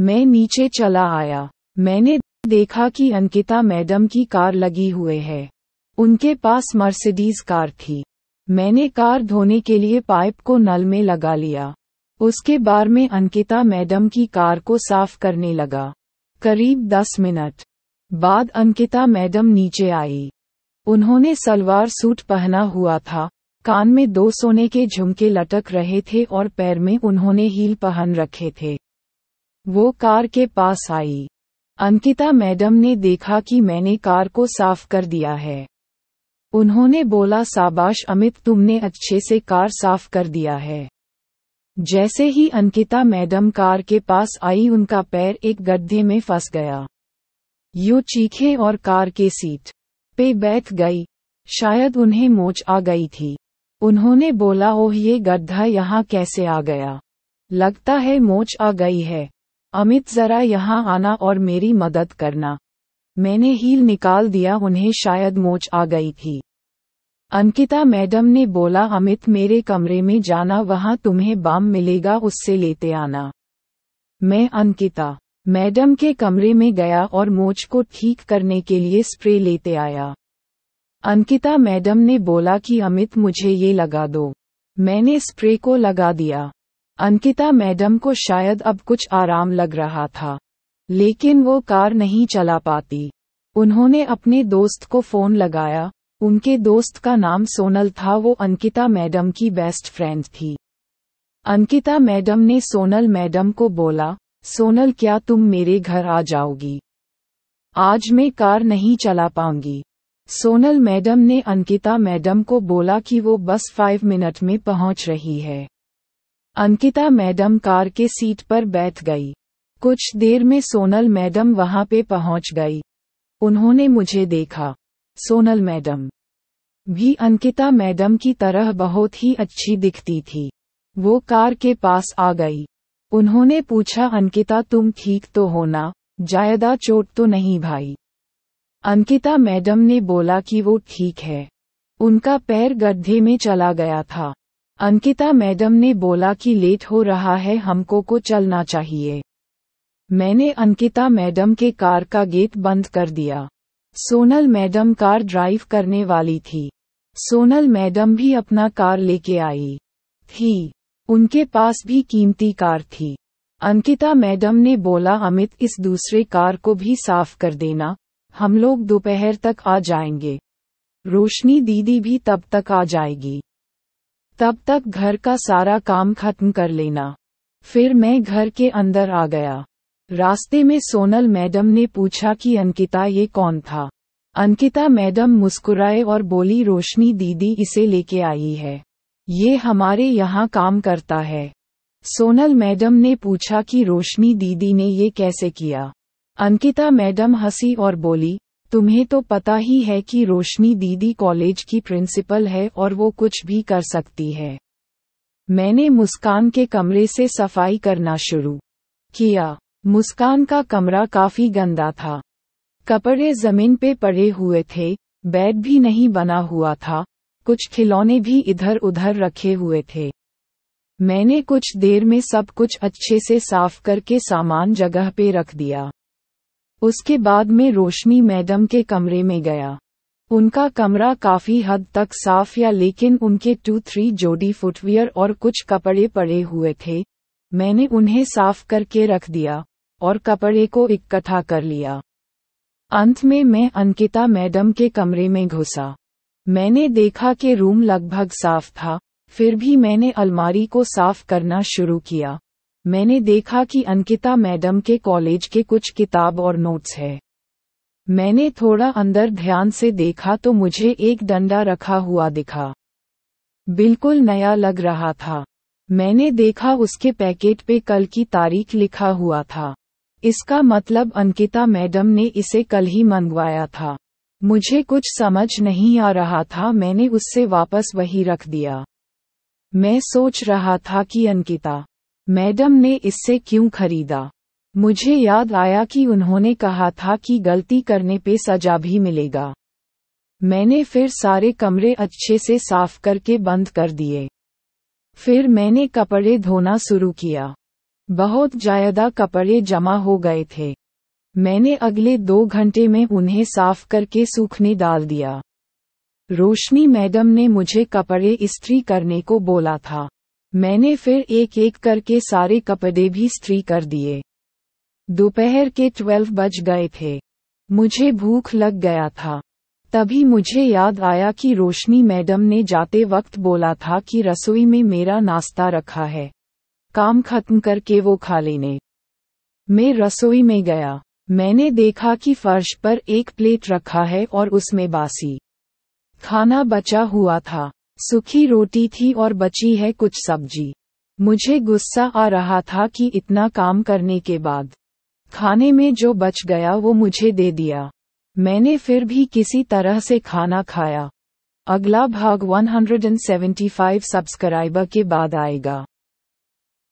मैं नीचे चला आया मैंने देखा कि अंकिता मैडम की कार लगी हुए है उनके पास मर्सिडीज कार थी मैंने कार धोने के लिए पाइप को नल में लगा लिया उसके बार में अंकिता मैडम की कार को साफ करने लगा करीब दस मिनट बाद अंकिता मैडम नीचे आई उन्होंने सलवार सूट पहना हुआ था कान में दो सोने के झुमके लटक रहे थे और पैर में उन्होंने हील पहन रखे थे वो कार के पास आई अंकिता मैडम ने देखा कि मैंने कार को साफ कर दिया है उन्होंने बोला साबाश अमित तुमने अच्छे से कार साफ कर दिया है जैसे ही अंकिता मैडम कार के पास आई उनका पैर एक गड्ढे में फंस गया यू चीखे और कार के सीट पे बैठ गई शायद उन्हें मोच आ गई थी उन्होंने बोला ओह ये गड्ढा यहाँ कैसे आ गया लगता है मोच आ गई है अमित जरा यहाँ आना और मेरी मदद करना मैंने हील निकाल दिया उन्हें शायद मोच आ गई थी अंकिता मैडम ने बोला अमित मेरे कमरे में जाना वहाँ तुम्हें बाम मिलेगा उससे लेते आना मैं अंकिता मैडम के कमरे में गया और मोच को ठीक करने के लिए स्प्रे लेते आया अंकिता मैडम ने बोला कि अमित मुझे ये लगा दो मैंने स्प्रे को लगा दिया अंकिता मैडम को शायद अब कुछ आराम लग रहा था लेकिन वो कार नहीं चला पाती उन्होंने अपने दोस्त को फोन लगाया उनके दोस्त का नाम सोनल था वो अंकिता मैडम की बेस्ट फ्रेंड थी अंकिता मैडम ने सोनल मैडम को बोला सोनल क्या तुम मेरे घर आ जाओगी आज मैं कार नहीं चला पाऊंगी सोनल मैडम ने अंकिता मैडम को बोला कि वो बस फाइव मिनट में पहुंच रही है अंकिता मैडम कार के सीट पर बैठ गई कुछ देर में सोनल मैडम वहां पे पहुंच गई उन्होंने मुझे देखा सोनल मैडम भी अंकिता मैडम की तरह बहुत ही अच्छी दिखती थी वो कार के पास आ गई उन्होंने पूछा अंकिता तुम ठीक तो हो ना जायदा चोट तो नहीं भाई अंकिता मैडम ने बोला कि वो ठीक है उनका पैर गड्ढे में चला गया था अंकिता मैडम ने बोला कि लेट हो रहा है हमको को चलना चाहिए मैंने अंकिता मैडम के कार का गेट बंद कर दिया सोनल मैडम कार ड्राइव करने वाली थी सोनल मैडम भी अपना कार लेके आई थी उनके पास भी कीमती कार थी अंकिता मैडम ने बोला अमित इस दूसरे कार को भी साफ कर देना हम लोग दोपहर तक आ जाएंगे रोशनी दीदी भी तब तक आ जाएगी तब तक घर का सारा काम खत्म कर लेना फिर मैं घर के अंदर आ गया रास्ते में सोनल मैडम ने पूछा कि अंकिता ये कौन था अंकिता मैडम मुस्कुराए और बोली रोशनी दीदी इसे लेके आई है ये हमारे यहाँ काम करता है सोनल मैडम ने पूछा कि रोशनी दीदी ने ये कैसे किया अंकिता मैडम हंसी और बोली तुम्हें तो पता ही है कि रोशनी दीदी कॉलेज की प्रिंसिपल है और वो कुछ भी कर सकती है मैंने मुस्कान के कमरे से सफाई करना शुरू किया मुस्कान का कमरा काफी गंदा था कपड़े जमीन पे पड़े हुए थे बेड भी नहीं बना हुआ था कुछ खिलौने भी इधर उधर रखे हुए थे मैंने कुछ देर में सब कुछ अच्छे से साफ करके सामान जगह पे रख दिया उसके बाद मैं रोशनी मैडम के कमरे में गया उनका कमरा काफी हद तक साफ या लेकिन उनके टू थ्री जोड़ी फुटवियर और कुछ कपड़े पड़े हुए थे मैंने उन्हें साफ करके रख दिया और कपड़े को इकट्ठा कर लिया अंत में मैं अंकिता मैडम के कमरे में घुसा मैंने देखा कि रूम लगभग साफ था फिर भी मैंने अलमारी को साफ करना शुरू किया मैंने देखा कि अंकिता मैडम के कॉलेज के कुछ किताब और नोट्स है मैंने थोड़ा अंदर ध्यान से देखा तो मुझे एक डंडा रखा हुआ दिखा बिल्कुल नया लग रहा था मैंने देखा उसके पैकेट पे कल की तारीख लिखा हुआ था इसका मतलब अंकिता मैडम ने इसे कल ही मंगवाया था मुझे कुछ समझ नहीं आ रहा था मैंने उससे वापस वही रख दिया मैं सोच रहा था कि अंकिता मैडम ने इससे क्यों खरीदा मुझे याद आया कि उन्होंने कहा था कि गलती करने पे सजा भी मिलेगा मैंने फिर सारे कमरे अच्छे से साफ करके बंद कर दिए फिर मैंने कपड़े धोना शुरू किया बहुत ज्यादा कपड़े जमा हो गए थे मैंने अगले दो घंटे में उन्हें साफ करके सूखने डाल दिया रोशनी मैडम ने मुझे कपड़े इस्त्री करने को बोला था मैंने फिर एक एक करके सारे कपड़े भी स्त्री कर दिए दोपहर के ट्वेल्व बज गए थे मुझे भूख लग गया था तभी मुझे याद आया कि रोशनी मैडम ने जाते वक्त बोला था कि रसोई में मेरा नाश्ता रखा है काम खत्म करके वो खा लेने मैं रसोई में गया मैंने देखा कि फर्श पर एक प्लेट रखा है और उसमें बासी खाना बचा हुआ था सूखी रोटी थी और बची है कुछ सब्जी मुझे गुस्सा आ रहा था कि इतना काम करने के बाद खाने में जो बच गया वो मुझे दे दिया मैंने फिर भी किसी तरह से खाना खाया अगला भाग 175 सब्सक्राइबर के बाद आएगा